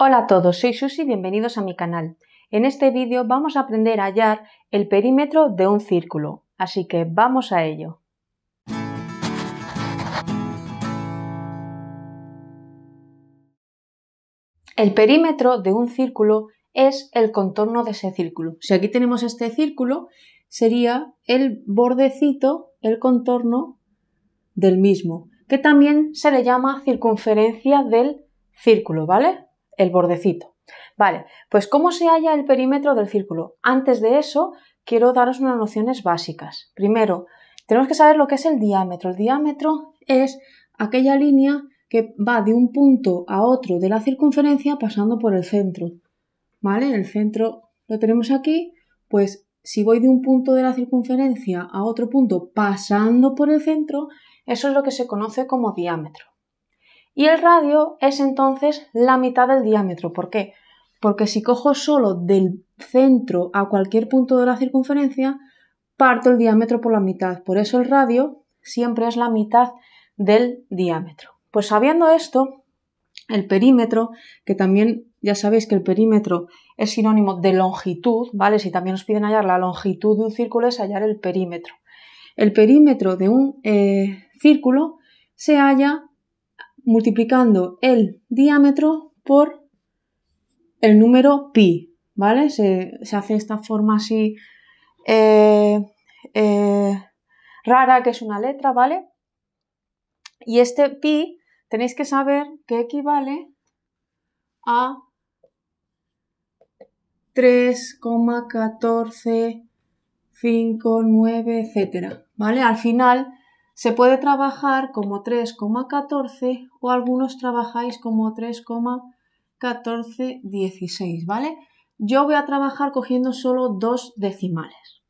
Hola a todos, soy Susi y bienvenidos a mi canal. En este vídeo vamos a aprender a hallar el perímetro de un círculo, así que vamos a ello. El perímetro de un círculo es el contorno de ese círculo. Si aquí tenemos este círculo, sería el bordecito, el contorno del mismo, que también se le llama circunferencia del círculo, ¿vale? el bordecito. Vale, pues ¿cómo se halla el perímetro del círculo? Antes de eso, quiero daros unas nociones básicas. Primero, tenemos que saber lo que es el diámetro. El diámetro es aquella línea que va de un punto a otro de la circunferencia pasando por el centro. ¿Vale? El centro lo tenemos aquí, pues si voy de un punto de la circunferencia a otro punto pasando por el centro, eso es lo que se conoce como diámetro y el radio es entonces la mitad del diámetro. ¿Por qué? Porque si cojo solo del centro a cualquier punto de la circunferencia, parto el diámetro por la mitad. Por eso el radio siempre es la mitad del diámetro. Pues sabiendo esto, el perímetro, que también ya sabéis que el perímetro es sinónimo de longitud, ¿vale? Si también os piden hallar la longitud de un círculo es hallar el perímetro. El perímetro de un eh, círculo se halla multiplicando el diámetro por el número pi, ¿vale? Se, se hace esta forma así eh, eh, rara, que es una letra, ¿vale? Y este pi tenéis que saber que equivale a 3,1459, etcétera, ¿vale? Al final se puede trabajar como 3,14 o algunos trabajáis como 3,1416, ¿vale? Yo voy a trabajar cogiendo solo dos decimales.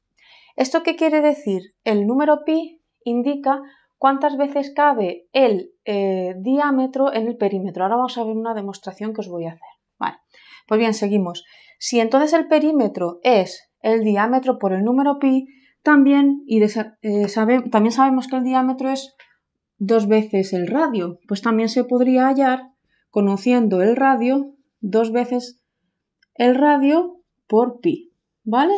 ¿Esto qué quiere decir? El número pi indica cuántas veces cabe el eh, diámetro en el perímetro. Ahora vamos a ver una demostración que os voy a hacer. Vale, pues bien, seguimos. Si entonces el perímetro es el diámetro por el número pi, también, y eh, también sabemos que el diámetro es dos veces el radio, pues también se podría hallar conociendo el radio dos veces el radio por pi, ¿vale?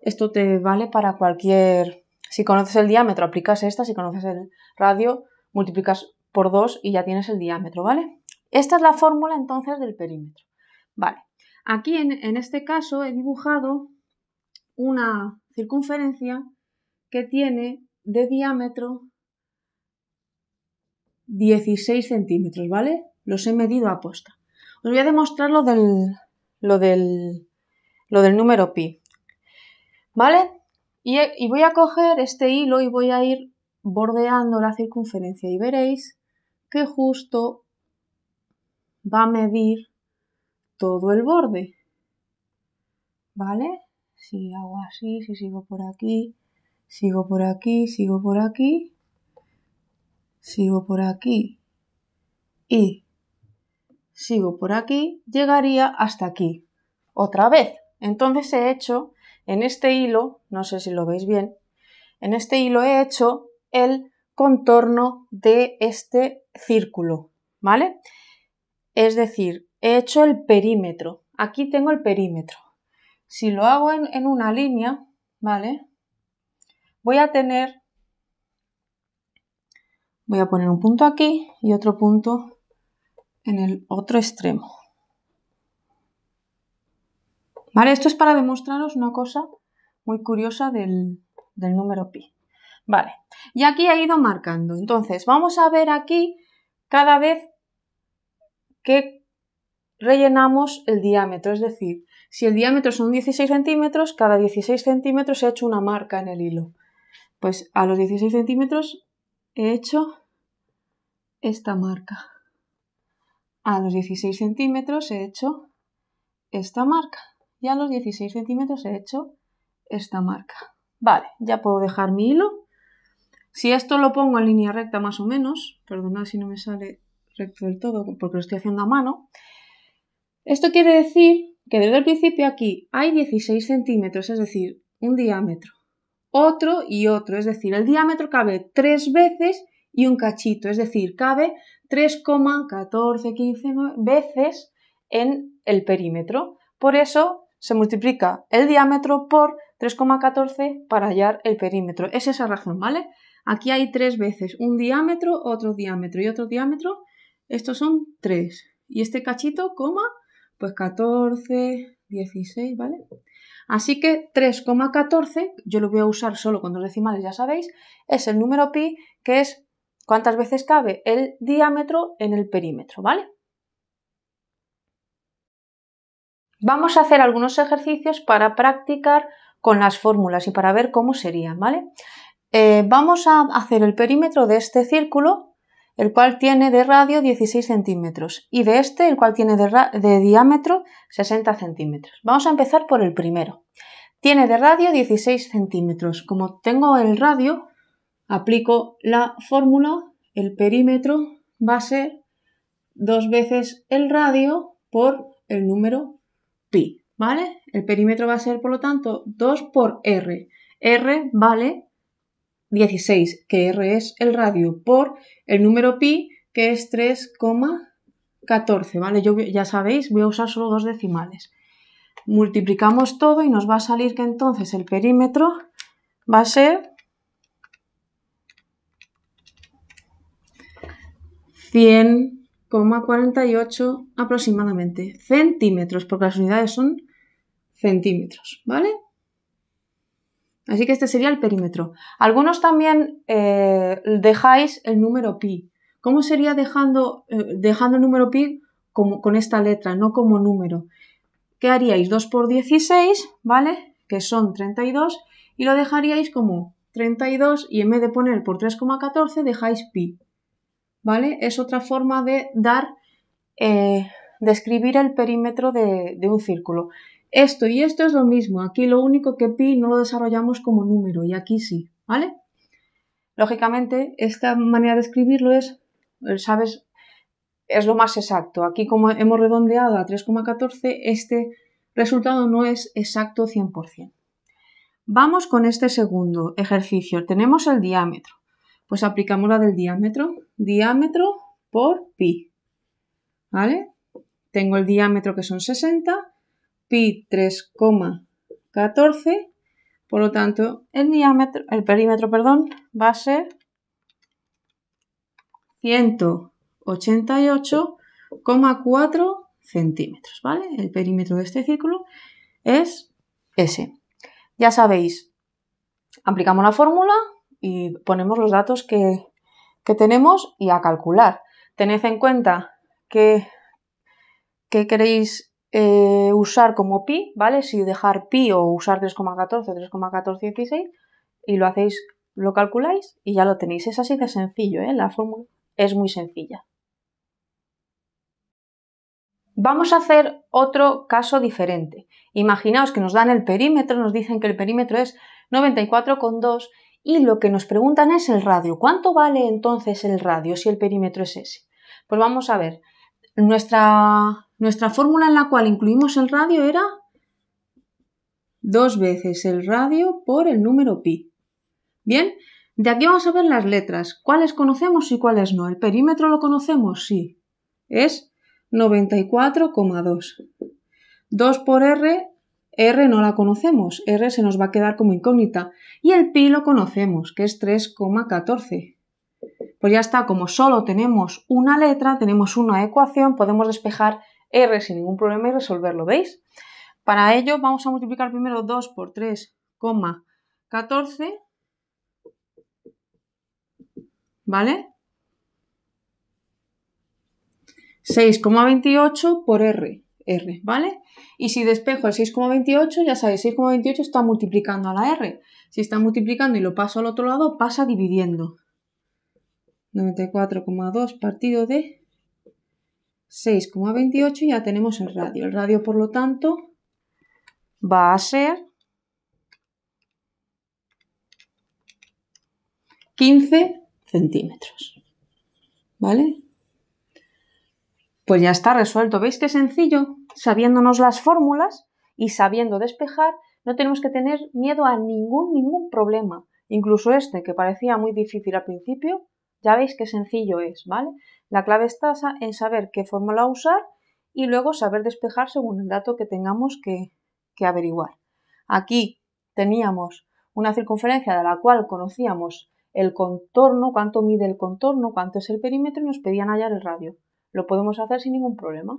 Esto te vale para cualquier... Si conoces el diámetro, aplicas esta, si conoces el radio, multiplicas por 2 y ya tienes el diámetro, ¿vale? Esta es la fórmula entonces del perímetro. Vale, aquí en, en este caso he dibujado una, circunferencia que tiene de diámetro 16 centímetros, ¿vale? Los he medido a posta. Os voy a demostrar lo del, lo del, lo del número pi, ¿vale? Y, y voy a coger este hilo y voy a ir bordeando la circunferencia y veréis que justo va a medir todo el borde, ¿vale? si hago así, si sigo por aquí, sigo por aquí, sigo por aquí, sigo por aquí y sigo por aquí, llegaría hasta aquí. Otra vez. Entonces he hecho en este hilo, no sé si lo veis bien, en este hilo he hecho el contorno de este círculo, ¿vale? Es decir, he hecho el perímetro. Aquí tengo el perímetro si lo hago en, una línea, ¿vale? Voy a tener, voy a poner un punto aquí y otro punto en el otro extremo. ¿Vale? Esto es para demostraros una cosa muy curiosa del, número pi. Vale, y aquí ha ido marcando. Entonces, vamos a ver aquí cada vez que rellenamos el diámetro, es decir, si el diámetro son 16 centímetros, cada 16 centímetros he hecho una marca en el hilo. Pues a los 16 centímetros he hecho esta marca. A los 16 centímetros he hecho esta marca. Y a los 16 centímetros he hecho esta marca. Vale, ya puedo dejar mi hilo. Si esto lo pongo en línea recta más o menos, perdonad si no me sale recto del todo porque lo estoy haciendo a mano, esto quiere decir que desde el principio aquí hay 16 centímetros, es decir, un diámetro, otro y otro, es decir, el diámetro cabe tres veces y un cachito, es decir, cabe 3,1415 veces en el perímetro. Por eso se multiplica el diámetro por 3,14 para hallar el perímetro. Es esa razón, ¿vale? Aquí hay tres veces, un diámetro, otro diámetro y otro diámetro. Estos son tres. Y este cachito, coma, pues 14, 16, ¿vale? Así que 3,14, yo lo voy a usar solo con dos decimales, ya sabéis, es el número pi, que es cuántas veces cabe el diámetro en el perímetro, ¿vale? Vamos a hacer algunos ejercicios para practicar con las fórmulas y para ver cómo serían, ¿vale? Eh, vamos a hacer el perímetro de este círculo el cual tiene de radio 16 centímetros y de este, el cual tiene de, diámetro 60 centímetros. Vamos a empezar por el primero. Tiene de radio 16 centímetros. Como tengo el radio, aplico la fórmula, el perímetro va a ser dos veces el radio por el número pi, ¿vale? El perímetro va a ser, por lo tanto, 2 por r. r vale 16, que R es el radio, por el número pi, que es 3,14, ¿vale? Yo ya sabéis, voy a usar solo dos decimales. Multiplicamos todo y nos va a salir que entonces el perímetro va a ser 100,48 aproximadamente centímetros, porque las unidades son centímetros, ¿vale? Así que este sería el perímetro. Algunos también eh, dejáis el número pi. ¿Cómo sería dejando, eh, dejando el número pi como, con esta letra, no como número? ¿Qué haríais? 2 por 16, ¿vale? Que son 32, y lo dejaríais como 32 y en vez de poner por 3,14 dejáis pi. ¿Vale? Es otra forma de dar, eh, describir el perímetro de un círculo esto y esto es lo mismo. Aquí lo único que pi no lo desarrollamos como número y aquí sí, ¿vale? Lógicamente, esta manera de escribirlo es, eh, ¿sabes? Es lo más exacto. Aquí como hemos redondeado a 3,14, este resultado no es exacto 100%. Vamos con este segundo ejercicio. Tenemos el diámetro. Pues aplicamos la del diámetro. Diámetro por pi. ¿Vale? Tengo el diámetro que son 60 pi 3,14. Por lo tanto, el, diámetro, el perímetro perdón, va a ser 188,4 centímetros, ¿vale? El perímetro de este círculo es ese. Ya sabéis, aplicamos la fórmula y ponemos los datos que, que tenemos y a calcular. Tened en cuenta que, que queréis eh, usar como pi, ¿vale? Si dejar pi o usar 3,14 o 3,1416 y lo hacéis, lo calculáis y ya lo tenéis. Es así de sencillo, ¿eh? La fórmula es muy sencilla. Vamos a hacer otro caso diferente. Imaginaos que nos dan el perímetro, nos dicen que el perímetro es 94,2 y lo que nos preguntan es el radio. ¿Cuánto vale entonces el radio si el perímetro es ese? Pues vamos a ver. Nuestra nuestra fórmula en la cual incluimos el radio era dos veces el radio por el número pi. Bien, de aquí vamos a ver las letras, cuáles conocemos y cuáles no. El perímetro lo conocemos, sí, es 94,2. 2 por r, r no la conocemos, r se nos va a quedar como incógnita. Y el pi lo conocemos, que es 3,14. Pues ya está, como solo tenemos una letra, tenemos una ecuación, podemos despejar R sin ningún problema y resolverlo, ¿veis? Para ello vamos a multiplicar primero 2 por 3,14, ¿vale? 6,28 por R, R, ¿vale? Y si despejo el 6,28, ya sabéis, 6,28 está multiplicando a la R. Si está multiplicando y lo paso al otro lado, pasa dividiendo. 94,2 partido de 6,28 ya tenemos el radio. El radio, por lo tanto, va a ser 15 centímetros. ¿Vale? Pues ya está resuelto. ¿Veis qué sencillo? Sabiéndonos las fórmulas y sabiendo despejar, no tenemos que tener miedo a ningún, ningún problema. Incluso este, que parecía muy difícil al principio, ya veis qué sencillo es, ¿vale? La clave está en saber qué fórmula usar y luego saber despejar según el dato que tengamos que, que averiguar. Aquí teníamos una circunferencia de la cual conocíamos el contorno, cuánto mide el contorno, cuánto es el perímetro y nos pedían hallar el radio. Lo podemos hacer sin ningún problema.